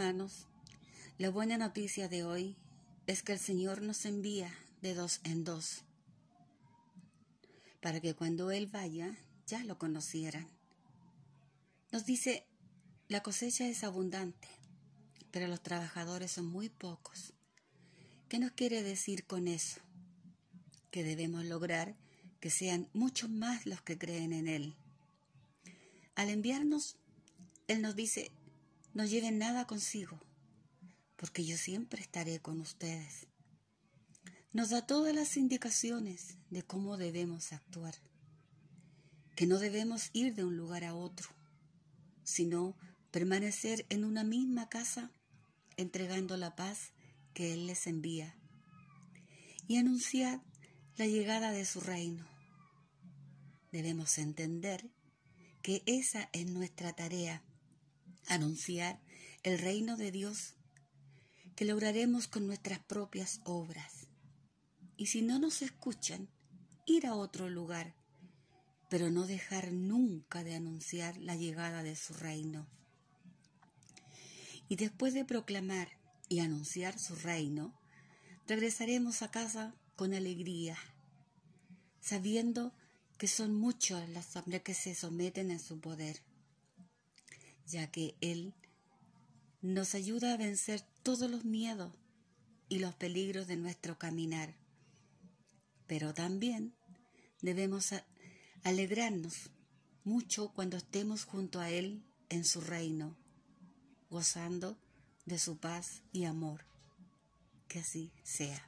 hermanos, la buena noticia de hoy es que el Señor nos envía de dos en dos, para que cuando Él vaya ya lo conocieran. Nos dice, la cosecha es abundante, pero los trabajadores son muy pocos. ¿Qué nos quiere decir con eso? Que debemos lograr que sean muchos más los que creen en Él. Al enviarnos, Él nos dice, no lleven nada consigo, porque yo siempre estaré con ustedes. Nos da todas las indicaciones de cómo debemos actuar, que no debemos ir de un lugar a otro, sino permanecer en una misma casa entregando la paz que Él les envía y anunciar la llegada de su reino. Debemos entender que esa es nuestra tarea anunciar el reino de Dios que lograremos con nuestras propias obras. Y si no nos escuchan, ir a otro lugar, pero no dejar nunca de anunciar la llegada de su reino. Y después de proclamar y anunciar su reino, regresaremos a casa con alegría, sabiendo que son muchos las hombres que se someten a su poder ya que Él nos ayuda a vencer todos los miedos y los peligros de nuestro caminar. Pero también debemos alegrarnos mucho cuando estemos junto a Él en su reino, gozando de su paz y amor. Que así sea.